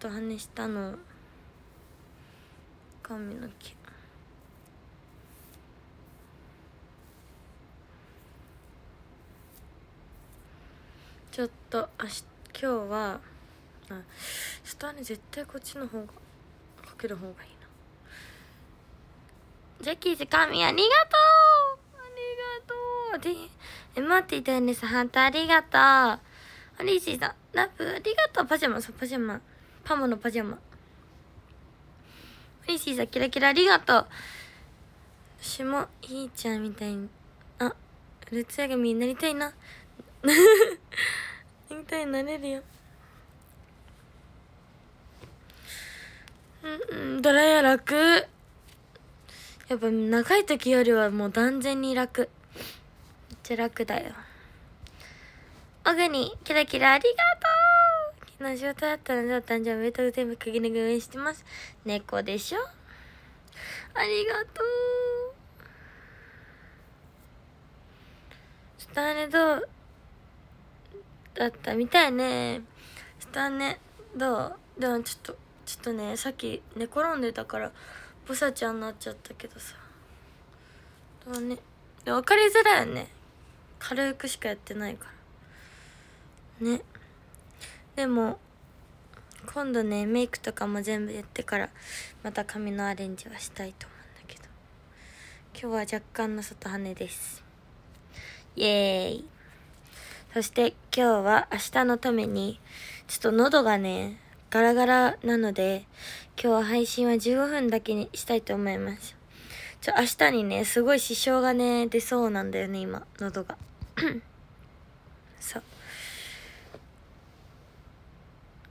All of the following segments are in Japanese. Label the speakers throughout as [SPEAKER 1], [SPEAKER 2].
[SPEAKER 1] 外羽したの髪の毛ちょっとあし今日はあ下に、ね、絶対こっちの方がかける方がいいなジャッキーズ神ありがとうありがとうで待っていたんですハンターありがとうおリジさんラブありがとうパジャマそうパジャマパのパジャマフリシーさんキラキラありがとう私もひーちゃんみたいにあルツヤ髪になりたいななり たいなれるようんうんドライヤー楽やっぱ長い時よりはもう断然に楽めっちゃ楽だよオグキラキラありがとうの仕事だったのお誕生日と全部限り組みしてます。猫でしょありがとう。スタネどうだったみたいね。スタネどうでもちょっと、ちょっとね、さっき寝転んでたから、ボサちゃんになっちゃったけどさ。うね。分かりづらいよね。軽くしかやってないから。ね。でも今度ねメイクとかも全部やってからまた髪のアレンジはしたいと思うんだけど今日は若干の外羽ですイエーイそして今日は明日のためにちょっと喉がねガラガラなので今日は配信は15分だけにしたいと思いますちょ明日にねすごい支障がね出そうなんだよね今喉が そう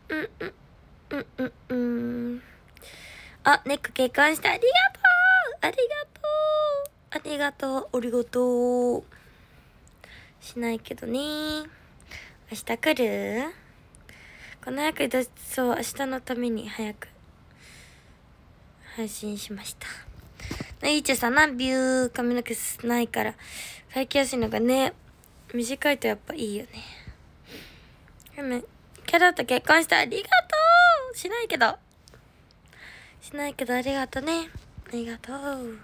[SPEAKER 1] うんうんうんうんうんあネック結婚したありがとうありがとうありがとうありがとうしないけどね明日来るこの役出そう明日のために早く配信しましたないちゃさんビュー髪の毛ないから乾きやすいのがね短いとやっぱいいよねキャラと結婚してありがとうしないけど。しないけどありがとうね。ありがとう。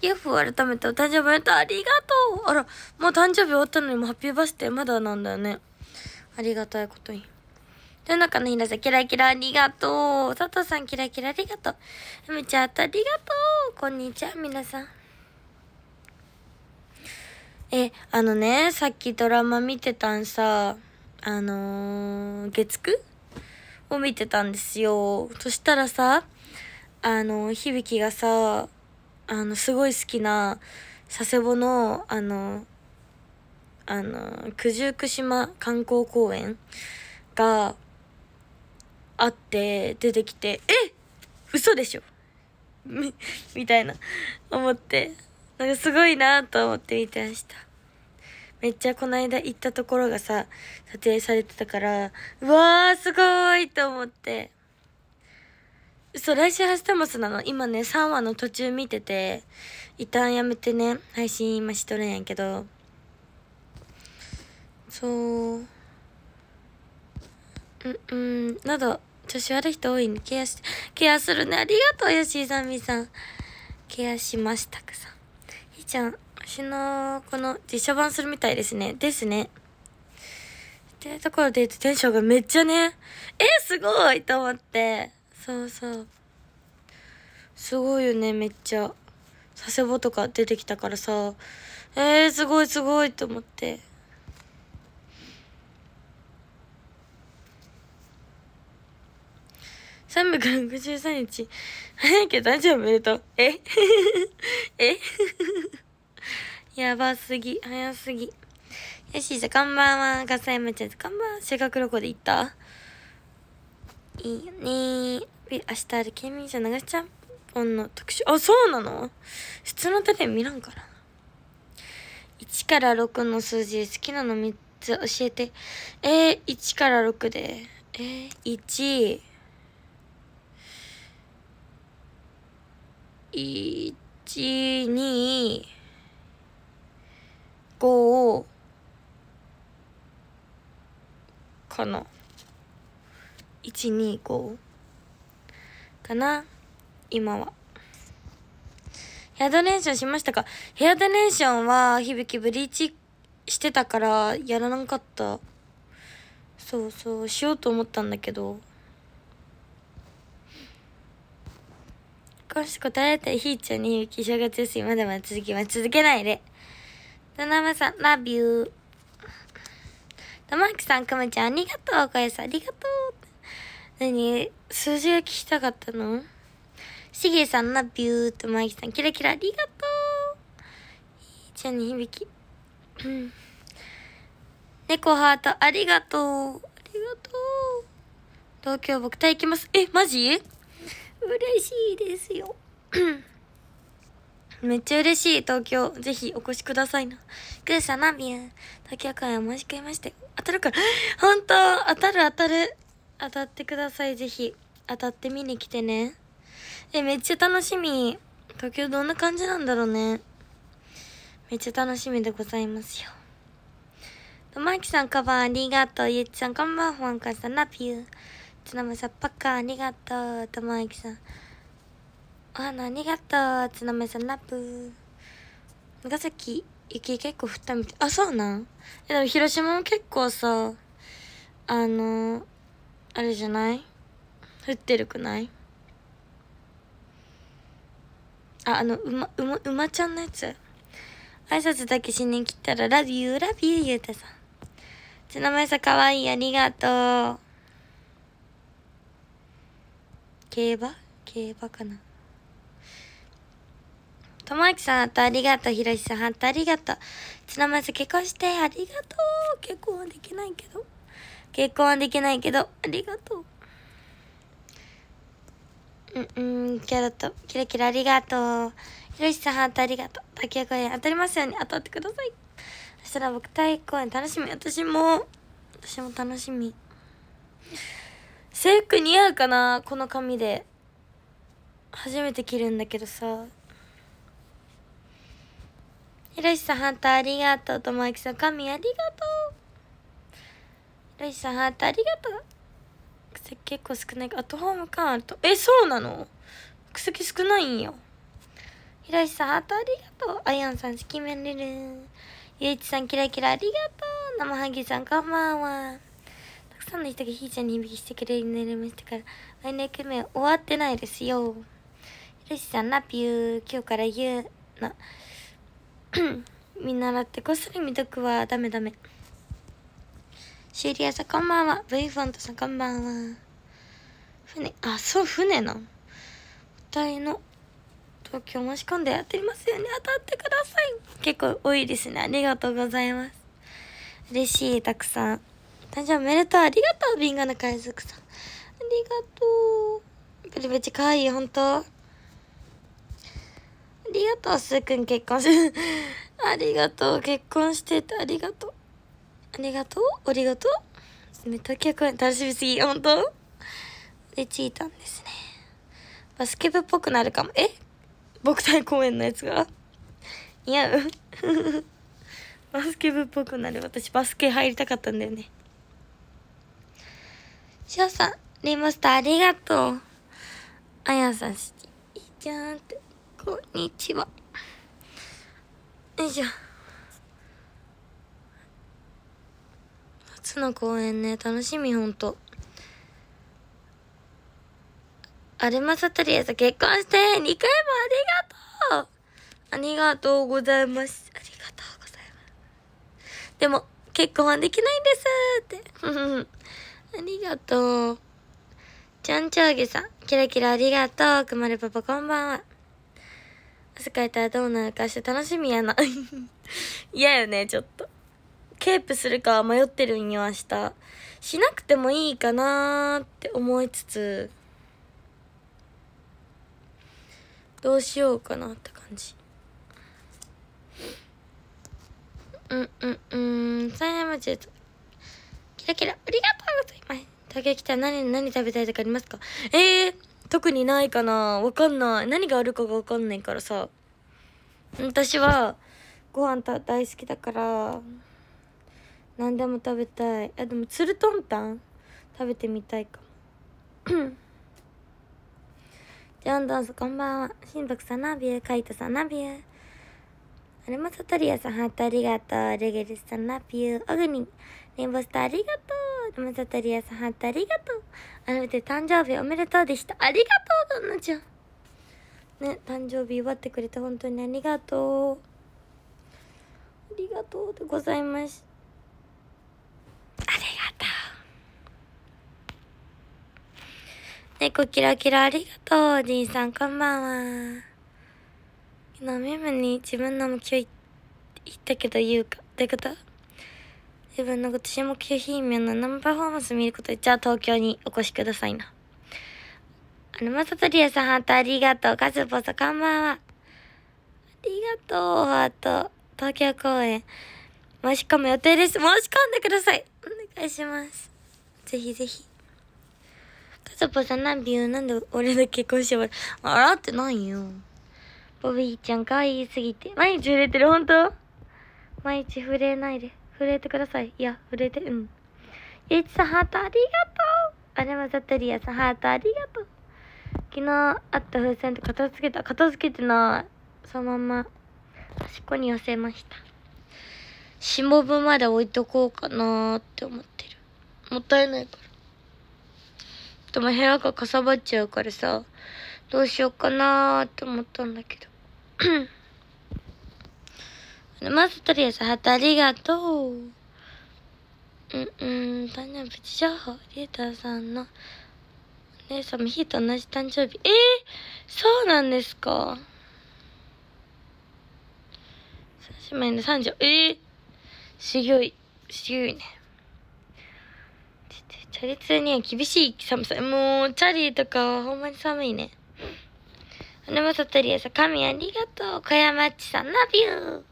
[SPEAKER 1] ユーフ改めてお誕生日おめでとうありがとうあら、もう誕生日終わったのにもハッピーバースデーまだなんだよね。ありがたいことに。世の中のひらさん、キラキラありがとう。佐藤さん、キラキラありがとう。ふみちゃん、ありがとう。こんにちは、皆さん。え、あのね、さっきドラマ見てたんさ。あのー、月9を見てたんですよ。そしたらさ、あのー、響がさ、あの、すごい好きな、佐世保の、あの、あの、九十九島観光公園があって出てきて、え嘘でしょみたいな思って、なんかすごいなと思って見てました。めっちゃこの間行ったところがさ、撮影されてたから、うわーすごいと思って。そう、来週ハスタマスなの。今ね、3話の途中見てて、一旦やめてね、配信今しとるんやけど。そう。うんうん、など、調子悪い人多いね。ケアして、ケアするね。ありがとう、吉しいささん。ケアしましたくさん。ひーちゃん、私の、この、実写版するみたいですね。ですね。っていうところで言うとテンションがめっちゃね、えすごいと思って。そうそう。すごいよね、めっちゃ。佐世保とか出てきたからさ、えー、すごいすごいと思って。363 日。早いけど大丈夫おめでとう。え えやばすぎ。早すぎ。よしじゃ、こんばんは。ガサヤムちゃんこんばんは。修学旅行で行ったいいよね明日ある県民賞流しちゃんぽんの特集。あ、そうなの普通のテレビ見らんからな。1から6の数字好きなの3つ教えて。えー、1から6で。えー、1、1、2、校かな125かな今はヘアドネーションしましたかヘアドネーションは響きブリーチしてたからやらなかったそうそうしようと思ったんだけど詳しく答えたいひーちゃんに響き正月休みまだまだ続きは続けないで田まさん、ラビュー。玉木さん、くまちゃん、ありがとう。小林さん、ありがとう。何数字が聞きたかったのしげさん、ラビュー。玉木さん、キラキラ、ありがとう。ちゃんに響き。うん。猫ハート、ありがとう。ありがとう。東京、僕、タ行きます。え、マジ嬉しいですよ。めっちゃ嬉しい、東京。ぜひお越しくださいな。グーサナビュー。東京公演申し込みまして。当たるから。本当当たる当たる。当たってください、ぜひ。当たって見に来てね。え、めっちゃ楽しみ。東京どんな感じなんだろうね。めっちゃ楽しみでございますよ。とまきさんカバーありがとう。ゆっちさんこんばんは。ファンカさんなぴゅー。つなまさっぱかありがとう。とまきさん。お花ありがとうつのめさんラップ長崎雪結構降ったみたいあそうなんえでも広島も結構さあのあれじゃない降ってるくないああのうまうまうまちゃんのやつ挨拶だけしに来たらラビューラビューゆうたさんつのめさかわいいありがとう競馬競馬かなともあきさん、ありがとう。ひろしさん、あとありがとう。ちなまさ結婚して、ありがとう。結婚はできないけど。結婚はできないけど、ありがとう。うんうん、キャラと、キラキラありがとう。ひろしさん、ハートありがとう。滝谷公園当たりますように当たってください。そしたら僕、体育公演楽しみ。私も、私も楽しみ。制服似合うかなこの髪で。初めて着るんだけどさ。ひろしさん、ハートありがとう。ともあきさん、神ありがとう。ひろしさん、ハートありがとう。草結構少ないアットホーム感あると。え、そうなのせき少ないんよ。ひろしさん、ハートありがとう。あやんさん、好きめんるるん。ゆういちさん、キラキラありがとう。なまはぎさん、こんばんは。たくさんの人がひーちゃんに引きしてくれるなりましたから、あいの役目終わってないですよ。ひろしさん、ナピュー。今日からゆうな。見習ってこっそり見とくわダメダメシュリアさんこんばんは V フォントさんこんばんは船あそう船な2人の東京申し込んでやってますよね当たってください結構多いですねありがとうございます嬉しいたくさん誕生日おめでとうありがとうビンゴの海賊さんありがとうプリプチかわいい本当りがとう、すーくん結婚し、ありがとう、結婚してて、ありがとう。ありがとう、ありがとう。めっちゃ1 0楽しみすぎ、本当で、チータンですね。バスケ部っぽくなるかも。え僕対公演のやつが似合う バスケ部っぽくなる。私、バスケ入りたかったんだよね。しさん、リモスターありがとう。あやさん、いいじゃんって。こんにちは。よいしょ。夏の公演ね、楽しみほんと。アルマサトリアと結婚して2回もありがとうありがとうございます。ありがとうございます。でも、結婚はできないんですって。ありがとう。ちゃんちょうげさん、キラキラありがとう。くまるパパこんばんは。汗かいたらどうなるかして楽しみやな。嫌よね、ちょっと。ケープするか迷ってるんよ、明日。しなくてもいいかなーって思いつつ、どうしようかなって感じ。うんうんうん、最大町で、キラキラ、ありがとうございます。竹来た何、何食べたいとかありますかええー特にないかなわかんない。何があるかがわかんないからさ。私は、ご飯た大好きだから、何でも食べたい。あ、でも、ツルとんたん食べてみたいかも。ジョンドンさん、こんばんは。新くさん、ナビュー。カイトさん、ナビュー。アルマサトリアさん、ハートありがとう。レゲルさん、ナビュー。オグニン、レインボースター、ありがとう。う山里りやさん、ハートありがとう改めて誕生日おめでとうでした。ありがとう、どんなちゃん。ね、誕生日祝ってくれて本当にありがとう。ありがとうでございます。ありがとう。猫キラキラありがとう。おじいさんこんばんは。昨日メムに自分の目標言ったけど言うか。どういうこと自分の今年目標品目の生パフォーマンス見ることじゃあ東京にお越しくださいな。あの、まさとりやさん、ハートありがとう。かずぽさん、こんばんは。ありがとう、ハート。東京公演。申し込む予定です。申し込んでください。お願いします。ぜひぜひ。かずぽさん、何秒なんで俺の結婚してう笑ってないよ。ボビーちゃん、可愛いすぎて。毎日触れてる、ほんと毎日触れないで。震えてください。いや、震えて、うん。ゆういちさん、ハートありがとうあれもさとりやさん、ハートありがとう昨日あった風船って片付けた。片付けてない。そのまま、端っこに寄せました。しもぶまで置いとこうかなって思ってる。もったいないから。でも部屋がかさばっちゃうからさ、どうしようかなって思ったんだけど。まずとりあえず、ハーありがとう。うんうん、誕生日情報、リーターさんの、お姉さんもヒーと同じ誕生日。えー、そうなんですか。三姉妹の三女。えー、強い、強いね。チャリ通には厳しい寒さ。もう、チャリとかはほんまに寒いね。花正とりあえず、神ありがとう。小山っちさん、ラビュー。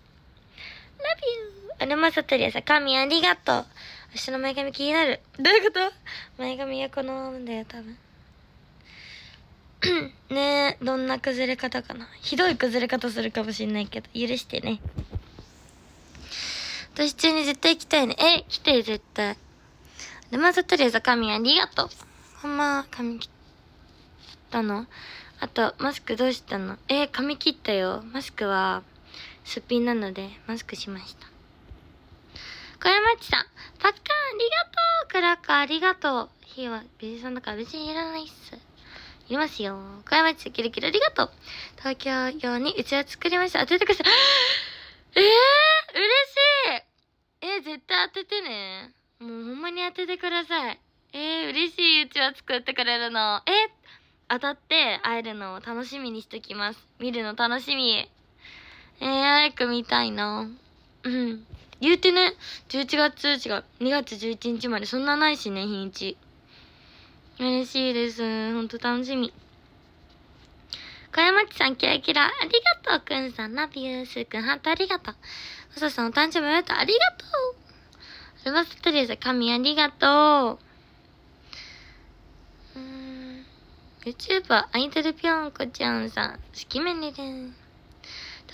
[SPEAKER 1] Love you! あれまさとりやさん、神ありがとう。明日の前髪気になる。どういうこと前髪はこのままだよ、多分。ねえ、どんな崩れ方かな。ひどい崩れ方するかもしんないけど、許してね。私中に絶対行きたいね。え、来て、る、絶対。ルマサトリアさん、神ありがとう。ほんま、髪切ったのあと、マスクどうしたのえ、髪切ったよ。マスクは、すっぴんなのでマスクしました。小山内さん、パッカンありがとうクラッカーありがとう火は美人さんだから別にいらないっす。いますよ。小山内さん、キルキルありがとう東京用にうちは作りました。当ててください。え えー、嬉しいえー、絶対当ててね。もうほんまに当ててください。えー、嬉しいうちは作ってくれるの。えー、当たって会えるのを楽しみにしときます。見るの楽しみ。えー、早く見たいな。うん。言うてね、11月、違う、2月11日までそんなないしね、日にち。嬉しいです。ほんと楽しみ。小山地さん、キラキラ。ありがとう、くんさん。ラビュー、スーくん、ハートありがとう。おささん、お誕生日おめでとう。ありがとう。アルバストリーズ、神ありがとう。うーん。YouTuber、アイドルぴょんこちゃんさん、好きめにです。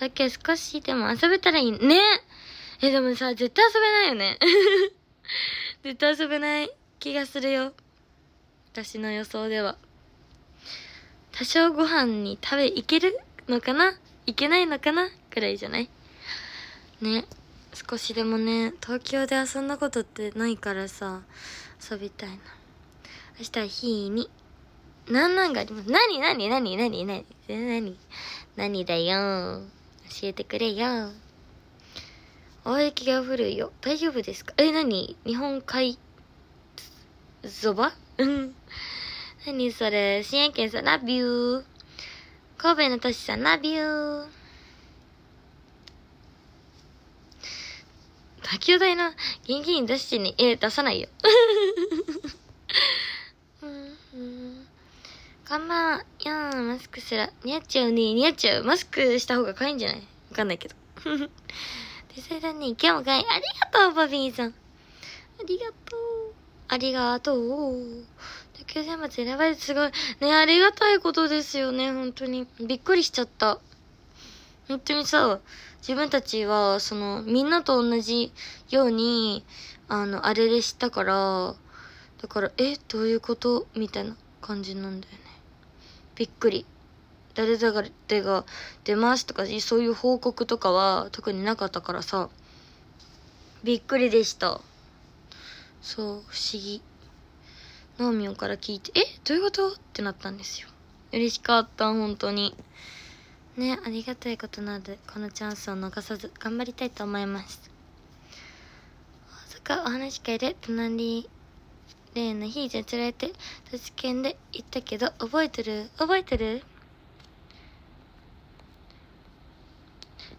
[SPEAKER 1] だけ少しでも遊べたらいいね。え、でもさ、絶対遊べないよね。絶対遊べない気がするよ。私の予想では。多少ご飯に食べ、いけるのかないけないのかなくらいじゃないね。少しでもね、東京で遊んだことってないからさ、遊びたいな。明日は日に。なんなんがあります。なになになになになになにだよ教えてくれよ。大雪が降るよ。大丈夫ですかえ、なに日本海、そばうん。何それ新重県さん、ラビュー。神戸の都市さん、ラビュー。卓球台の現金出してに、え、出さないよ。うん、うん。看板、いやマスクすら、似合っちゃうね、似合っちゃう。マスクした方が可愛いんじゃないわかんないけど。で、それだね、今日も可愛い。ありがとう、ボビーさん。ありがとう。ありがとう。野球選抜選ばれてすごい。ね、ありがたいことですよね、本当に。びっくりしちゃった。本当にさ、自分たちは、その、みんなと同じように、あの、あれでしたから、だから、え、どういうことみたいな感じなんだよね。びっくり。誰々が出ますとか、そういう報告とかは特になかったからさ、びっくりでした。そう、不思議。ナオミから聞いて、えどういうことってなったんですよ。嬉しかった、本当に。ね、ありがたいことなので、このチャンスを逃さず頑張りたいと思います。大阪お話会で隣例のひーちゃん連れて、都知県で行ったけど、覚えてる覚えてる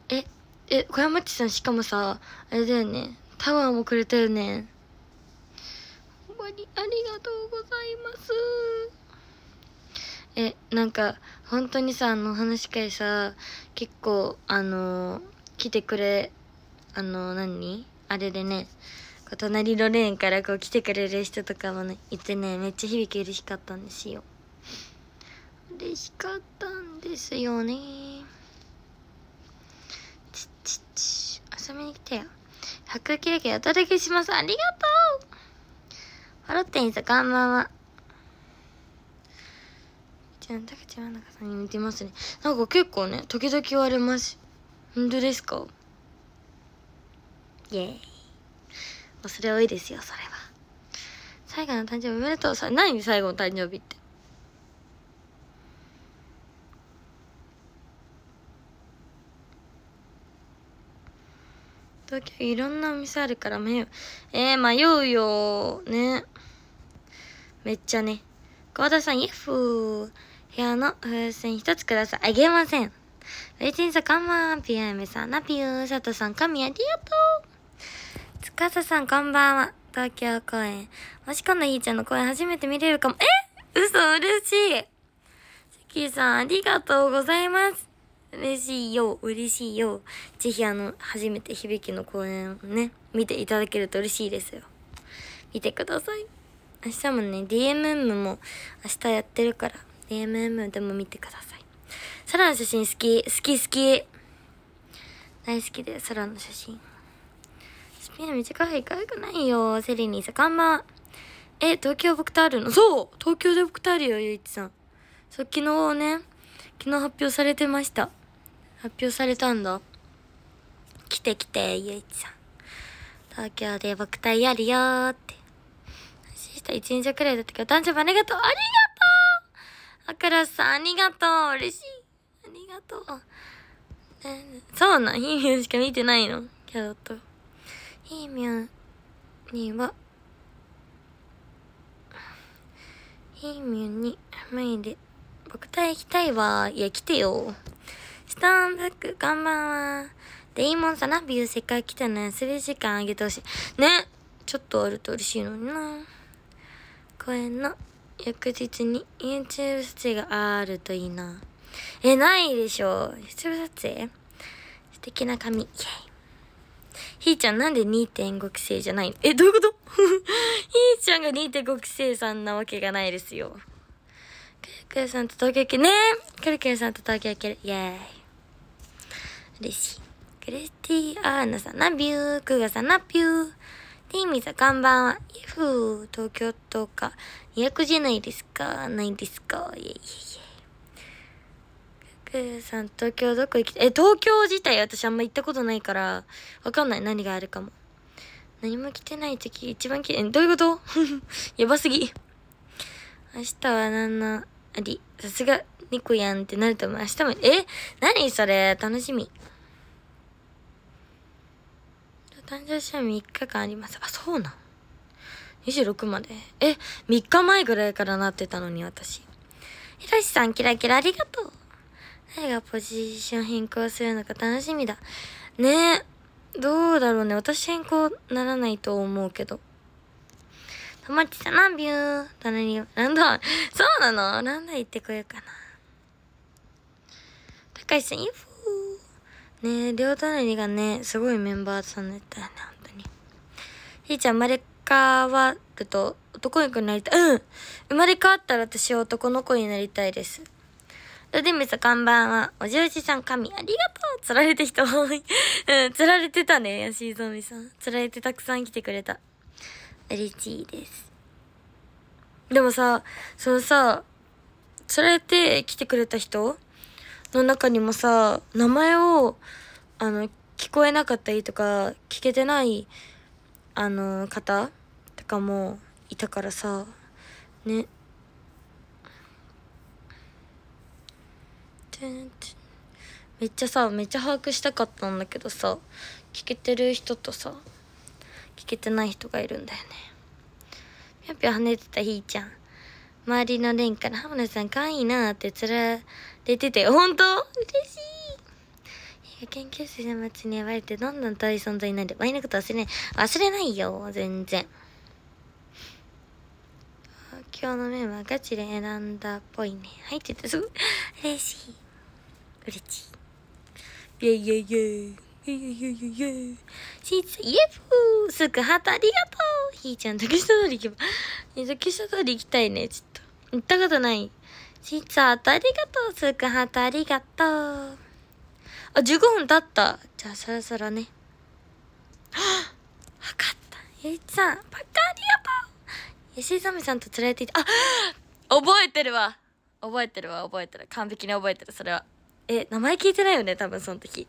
[SPEAKER 1] え、え、小山地さんしかもさ、あれだよね。タワーもくれたよね。ほんまにありがとうございます。え、なんか、本当にさ、あの、話会さ、結構、あのー、来てくれ、あのー、何あれでね、隣のレーンからこう来てくれる人とかもねいてねめっちゃ響き嬉しかったんですよ嬉しかったんですよねちちち遊びに来てよ白経験お届けしますありがとうハロッテンさんこんばんはじゃあたかちゃんなかさんに似てますねなんか結構ね時々言われます本当ですかイエーイぱそれ多いですよ、それは。最後の誕生日おめでとうさ、何最後の誕生日って。東京いろんなお店あるから迷う。えー、迷うよね。めっちゃね。高田さん、イエフー。部屋の風船一つください。あげません。ウェイんンさん、カンマン。ピアメさん、ナピュー。サトさん、神ありがとう。かささんこんばんは。東京公演。もしこのいいちゃんの公演初めて見れるかも。え嘘嬉しい。関さんありがとうございます。嬉しいよ、嬉しいよ。ぜひあの、初めて響きの公演をね、見ていただけると嬉しいですよ。見てください。明日もね、DMM も明日やってるから、DMM でも見てください。空の写真好き、好き好き。大好きで空の写真。南ちゃ可愛い可愛くないよ。セリニーさ、かんま。え、東京僕とあるのそう東京で僕とあるよ、ゆういちさん。そう、昨日ね、昨日発表されてました。発表されたんだ。来て来て、ゆういちさん。東京で僕とやるよーって。明日一日くらいだったけど、誕生日ありがとうありがとうあからさん、ありがとう嬉しいありがとう。そうなん、ひみしか見てないのキャロット。いいみょんには、いいみょんに甘いで、僕と行きたいわ。いや、来てよ。ストーンブック、こんばんは。いいもんさん、ビューせっかく来たの休み時間あげてほしい。ねちょっとあると嬉しいのにな。公演の翌日に YouTube 撮影があるといいな。え、ないでしょ。YouTube 撮影素敵な髪。イェイ。ひーちゃんなんで2.5期生じゃないのえ、どういうこと ひーちゃんが2.5期生さんなわけがないですよ。くるくるさんと東京行けねくるくるさんと東京行ける。イェーイ。嬉しい。クリスティアーナさんなビュー。クガさんなビュー。ティーミさん、看んばんは。イフー。東京とか、200じゃないですかないですかいえいえいえ。さん、東京どこ行きたいえ、東京自体私あんま行ったことないから、わかんない。何があるかも。何も着てない時、一番着て、どういうこと やばすぎ。明日はなんあり、さすが、猫やんってなると思う。明日も、え何それ楽しみ。誕生日は3日間あります。あ、そうなん。26まで。え、3日前ぐらいからなってたのに、私。ひろしさん、キラキラありがとう。誰がポジション変更するのか楽しみだ。ねえ。どうだろうね。私変更ならないと思うけど。たまちさん、ビュー。隣に、ラン そうなのランダ行ってこようかな。高橋さん、イフー。ねえ、両隣がね、すごいメンバーさんだったよね、本当に。ひーちゃん、生まれ変わると男の子になりたい。うん生まれ変わったら私は男の子になりたいです。ドデムさんこんばんは。おじおじさん神、ありがとう釣られて人多い。うん、釣られてたね、吉井ゾミさん。釣られてたくさん来てくれた。嬉しいです。でもさ、そのさ、釣られて来てくれた人の中にもさ、名前を、あの、聞こえなかったりとか、聞けてない、あの、方とかもいたからさ、ね、めっちゃさめっちゃ把握したかったんだけどさ聞けてる人とさ聞けてない人がいるんだよねぴょんぴょん跳ねてたひーちゃん周りの蓮から浜田さんかわいいなって連れてて本当嬉しい研究室の街に呼ばれてどんどん遠い存在になる。前のこと忘れない。忘れないよ、全然。今日のメンバーガチで選んだっぽいね。入っててすごい嬉しい。ブリッジ。ェイイェイイェイイェイイェイしーちゃん、イエフーすくハートありがとうひーちゃん、竹下通り行けば。竹下通り行きたいね、ちょっと。行ったことない。しーちゃん、ありがとうすくハートありがとう。あ、15分経った。じゃあ、そろそろね。はぁわかった。ゆいちゃん、パッカありがとう吉井さみさんと連れていて、あ覚えてるわ覚えてるわ、覚えてる。完璧に覚えてる、それは。え、名前聞いてないよね、多分その時。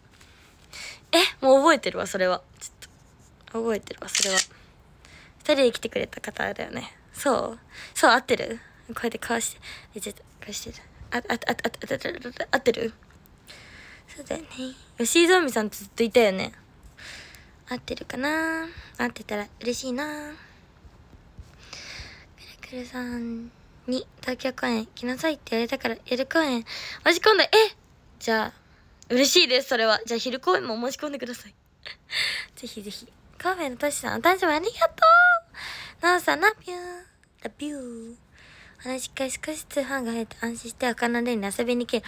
[SPEAKER 1] え、もう覚えてるわ、それは。ちょっと。覚えてるわ、それは。二人で来てくれた方だよね。そうそう、合ってるこうやってわして、え、ちょっと、わしてる。あ、あ、あ、あ、あ、あ、あ、合ってるそうだよね。吉井ゾンビさんとずっといたよね。合ってるかな合ってたら嬉しいなくるくるさんに東京公演来なさいって言われたからやる公演。マジん度、えじゃあ、嬉しいです、それは。じゃあ、昼公演も申し込んでください。ぜひぜひ。神戸のとしさん、お誕生日ありがとうなおさん、ラビュー。ラビュー。話会少しずつファンが入って安心して赤のでに遊びに行ける。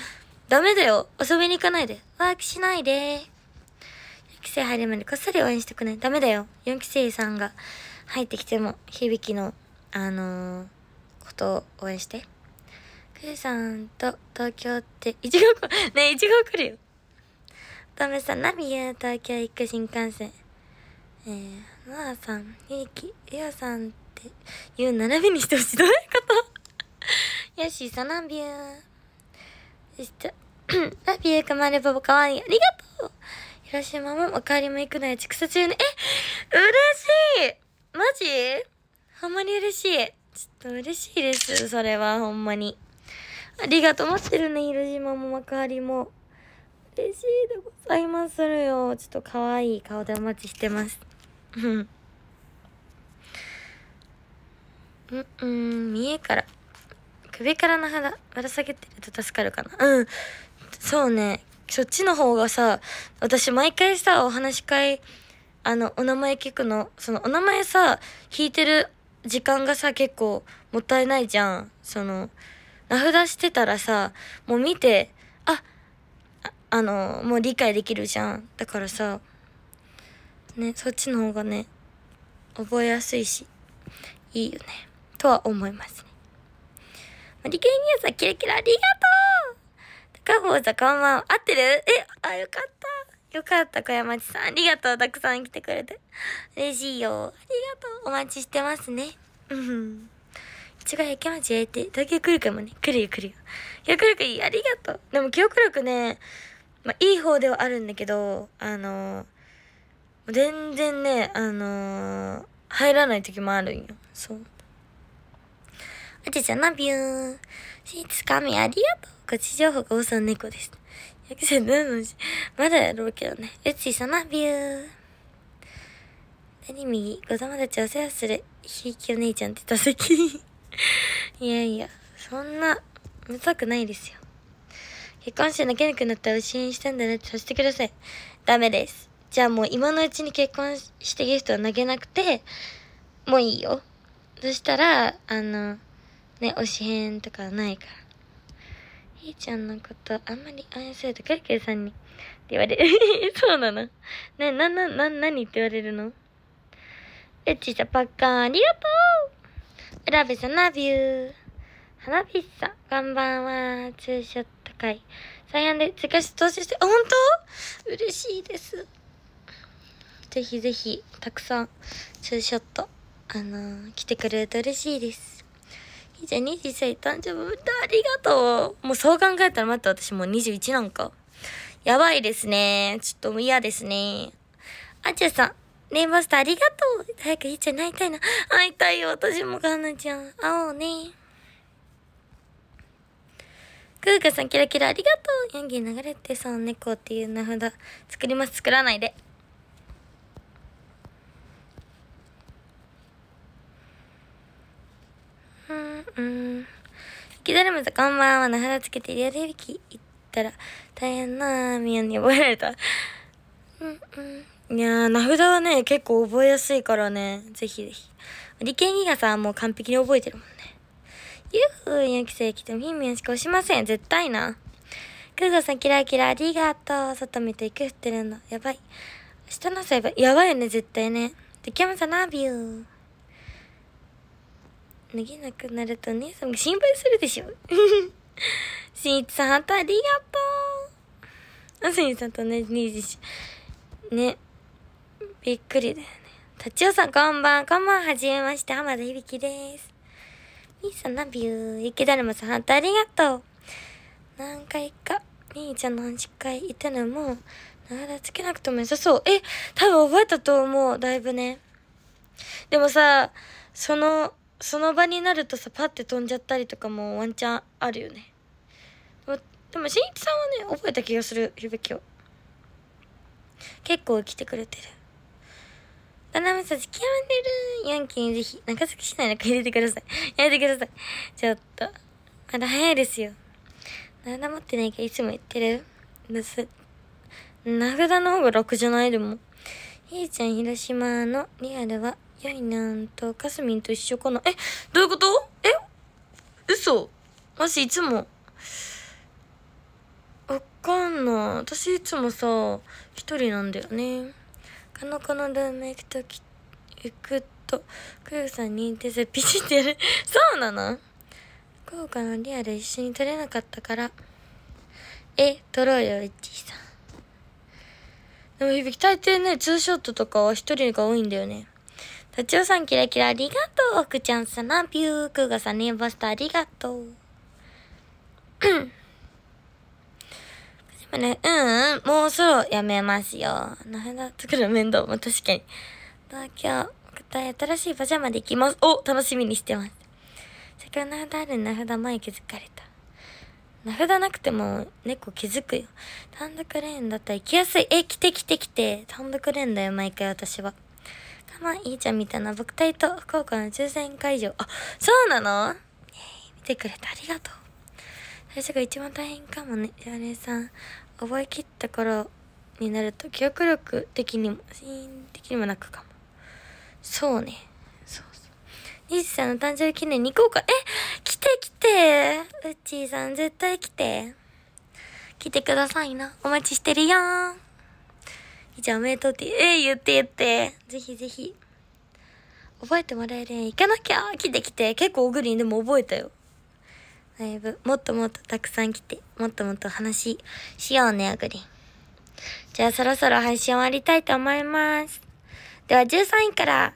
[SPEAKER 1] ダメだよ遊びに行かないで。ワークしないで。4期生入るまでこっそり応援してくれ。ダメだよ。4期生さんが入ってきても、響きの、あのー、ことを応援して。富士山と東京って、いちごこ、ねいちご来るよ。乙めさん、ナビや東京行く新幹線。えー、ノアさん、ゆうき、ゆうさんって言う並びにしてほしい。どういうことよし、さナビュー。よして、ナビューかまればかわいい。ありがとう広島もおかわりも行くのよ、畜生中に。え嬉しいマジほんまに嬉しい。ちょっと嬉しいです、それは、ほんまに。ありがとう。待ってるね、色島も幕張も。嬉しいでございまするよ。ちょっと可愛い顔でお待ちしてます。うん。うん、見えから。首からの肌、ぶら下げてると助かるかな。うん。そうね。そっちの方がさ、私毎回さ、お話し会、あの、お名前聞くの、その、お名前さ、聞いてる時間がさ、結構もったいないじゃん。その、名札してたらさ、もう見て、あ、ああの、もう理解できるじゃん。だからさ、ね、そっちの方がね、覚えやすいし、いいよね。とは思いますね。理系ニュースはキラキラありがとう高宝んこんばんは。合ってるえ、あ、よかった。よかった、小山地さん。ありがとう。たくさん来てくれて。嬉しいよ。ありがとう。お待ちしてますね。うん。違う、池町へえって、東京来るかもね。来るよ、来るよ。記憶力いい。ありがとう。でも、記憶力ね、まあ、いい方ではあるんだけど、あのー、全然ね、あのー、入らない時もあるんよ。そう。あちちゃん、ナビューン。シーツかみありがとう。こっち情報が多そう猫です。役者し、まだやろうけどね。うちさん、ナビューン。左右、子供たちを世話する、ひいきお姉ちゃんって座席。いやいや、そんな、むさくないですよ。結婚して泣けなくなったら支援したんだねってさせてください。ダメです。じゃあもう今のうちに結婚してゲストは投げなくて、もういいよ。そしたら、あの、ね、推し編とかないから。ひーちゃんのこと、あんまり愛するとくるけるさんに。って言われる。そうなのね、な、な、な、何って言われるのうちさ、パッカン、ありがとう選べさんナビュー。花火師さん、こんばんは。ツーショット会。再販で追加して投資して、あ、本当嬉しいです。ぜひぜひ、たくさん、ツーショット、あのー、来てくれると嬉しいです。ひゃん21歳誕生日ありがとう。もうそう考えたら待って、私もう21なんか。やばいですね。ちょっともう嫌ですね。あちゃさん、ねえ、マスターありがとう。早くひーちゃんに会いたいな。会いたいよ、私もかなちゃん。会おうね。クーカさん、キラキラありがとう。ヤンギー流れてさん、猫っていう名札。作ります、作らないで。うんうん。雪だるまさん、こんばんは。名札つけてリアル響き行ったら、大変なー。みやに覚えられた。うんうん。いやー、名札はね、結構覚えやすいからね、ぜひぜひ。理系ギガさ、んもう完璧に覚えてるもんね。ゆう、ゆきせいきても、んみんしか押しません。絶対な。くズさん、キラキラ、ありがとう。外見ていく、降ってるの。やばい。明日のせいばやばいよね、絶対ね。で、きムさん、ナビュー。脱げなくなると姉さんが心配するでしょ。しんいちさん、ハ当トありがとう。あすみさんとねじし。ね。びっくりだよね。タチおさんこんばん、こんばんはじめまして、浜田響です。みーさんナビュー、池だるまさん本当ありがとう。何回か、みーちゃんの話会いたのも、体つけなくても良さそう。え、多分覚えたと思う、だいぶね。でもさ、その、その場になるとさ、パって飛んじゃったりとかもワンチャンあるよね。でも、でもしんいちさんはね、覚えた気がする、響きを。結構来てくれてる。七海さん、付き合われるヤンキーぜひ、長崎市内なんか入れてください。やめてください。ちょっと。まだ早いですよ。名札持ってないからいつも言ってる。むす。名札の方が楽じゃないでも。ひーちゃん、広島のリアルは、よいなんと、かすみんと一緒かな。え、どういうことえ嘘私いつも。わかんない。私いつもさ、一人なんだよね。あの子のルーム行くとき、行くと、クヨさんに手でピシってやる。そうなの効果のリアル一緒に撮れなかったから。え、撮ろうよ、一さん。でも響き大抵ね、ツーショットとかは一人が多いんだよね。タチオさんキラキラありがとう。奥ちゃんさな、ピュークーガさんネーバスターありがとう。まあね、うんうん、もうそろやめますよ。名札作る面倒も確かに。東京、答体新しいパジャマで行きます。お楽しみにしてます。先ほど名札ある名札前気づかれた。名札なくても猫気づくよ。単独レーンだったら行きやすい。え、来て来て来て。単独レーンだよ、毎回私は。かまいいちゃんみたいな僕隊と福岡の抽選会場。あ、そうなのえー、見てくれてありがとう。最初が一番大変かもね、やれさん。覚えきった頃になると記憶力的にも、シーン的にもなくかも。そうね。そうそう。ニジさんの誕生日記念に行こうか。え来て来てうっちーさん絶対来て。来てくださいな。お待ちしてるよーん。じゃあおめでとうって、えー、言って言って。ぜひぜひ。覚えてもらえる行かなきゃ来て来て。結構おぐりにでも覚えたよ。ライブ、もっともっとたくさん来て、もっともっと話しようね、あぐりン。じゃあそろそろ配信終わりたいと思います。では13位から。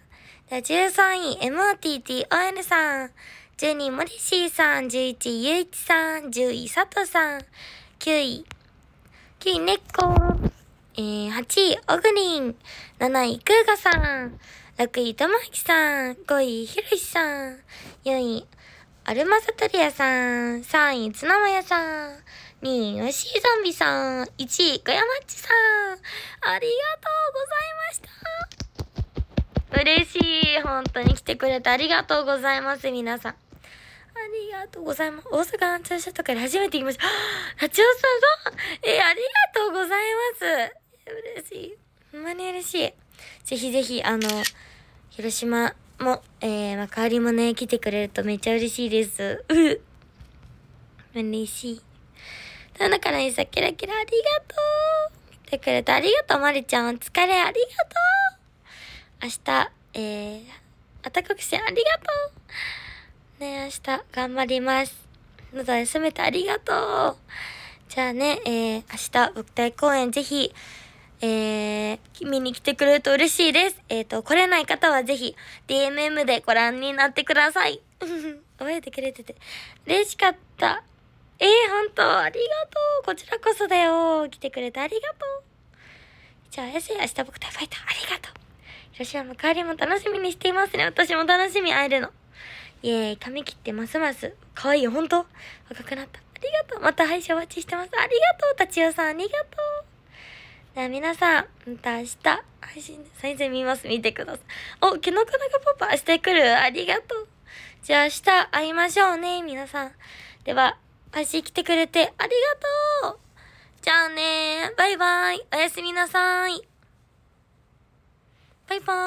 [SPEAKER 1] では13位、MOTTON さん。12位、モリシーさん。11位、ユイチさん。10位、サトさん。9位、9位、ねっこ。えー、8位、オグリン。7位、クーガさん。6位、ともひきさん。5位、ひろしさん。4位、アルマサトリアさん、3位ツナマヤさん、2位ヨシーゾンビさん、1位ガヤマッチさん、ありがとうございました。嬉しい。本当に来てくれてありがとうございます、皆さん。ありがとうございます。大阪の駐車とかで初めて行きました。ラチオさんそうえー、ありがとうございます。嬉しい。ほんまに嬉しい。ぜひぜひ、あの、広島、も、えー、まかわりもね、来てくれるとめっちゃ嬉しいです。う 嬉しい。ん田からりさキラキラありがとう。来てくれてありがとう、まりちゃん。お疲れありがとう。明日、えー、あたこくしんありがとう。ね、明日、頑張ります。喉休めてありがとう。じゃあね、えー、明日、舞台公演ぜひ、えー、見に来てくれると嬉しいです。えっ、ー、と、来れない方はぜひ、DMM でご覧になってください。覚えてくれてて。嬉しかった。えー、本当ありがとう。こちらこそだよ。来てくれてありがとう。じゃあ、すい、明日僕とファイタありがとう。広島も帰りも楽しみにしていますね。私も楽しみ、会えるの。イェーイ、髪切ってますます。可愛いよ、本当若くなった。ありがとう。また配信お待ちしてます。ありがとう、ち代さん、ありがとう。では皆さん、また明日、配信、再生見ます。見てください。お、キノコのコパパしてくる。ありがとう。じゃあ明日会いましょうね、皆さん。では、配信来てくれてありがとうじゃあねバイバイおやすみなさいバイバーイ